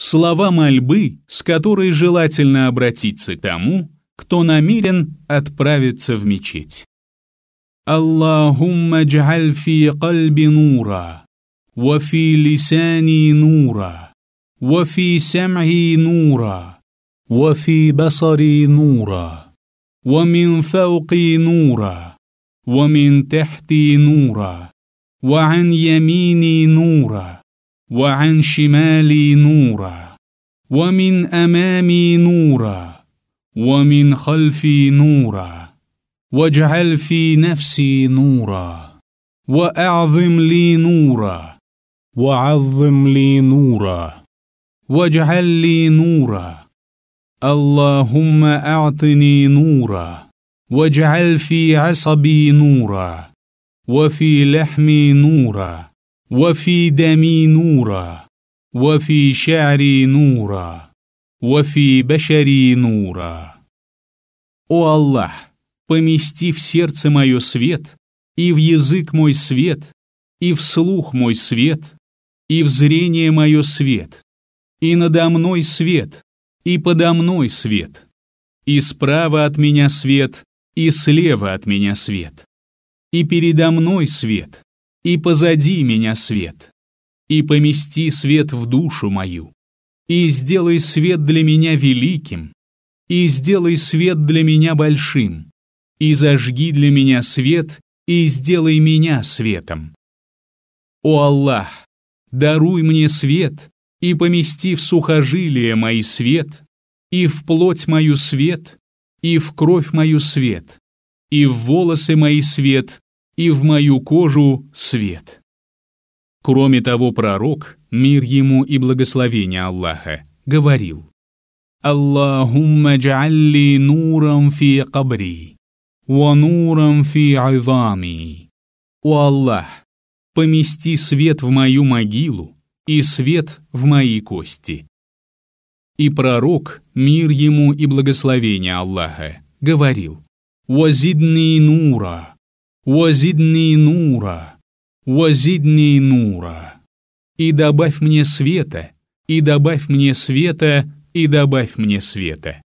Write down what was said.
Слова мольбы, с которой желательно обратиться к тому, кто намерен отправиться в мечеть. Аллахумма джаль фи кальби нура, ва фи лисани нура, ва фи сам'и нура, ва фи басари нура, ва мин фауки нура, ва мин тахти нура, ва ан ямини нура, وعن شمالي نورا ومن امامي نورا ومن خلفي نورا واجعل في نفسي نورا واعظم لي نورا وعظم لي نورا واجعل لي نورا اللهم اعطني نورا واجعل في عصبي نورا وفي لحمي نورا وفي دمي نورا وفي شعري نورا وفي بشري نورا О Аллах, помести в сердце мое свет, и в язык мой свет, и в слух мой свет, и в зрение мое свет, и надо мной свет, и подо мной свет, и справа от меня свет, и слева от меня свет, и передо мной свет, и позади меня свет, и помести свет в душу мою, и сделай свет для меня великим, и сделай свет для меня большим, и зажги для меня свет, и сделай меня светом. О Аллах, даруй мне свет, и помести в сухожилие мои свет, и в плоть мою свет, и в кровь мою свет, и в волосы мои свет, и в мою кожу свет». Кроме того, пророк, мир ему и благословение Аллаха, говорил «Аллахумма джалли нуром фи кабри, ва нуром фи айвами». «О Аллах, помести свет в мою могилу и свет в мои кости». И пророк, мир ему и благословение Аллаха, говорил «Вазидни нура, «Уазидни нура, уазидни нура». «И добавь мне света, и добавь мне света, и добавь мне света».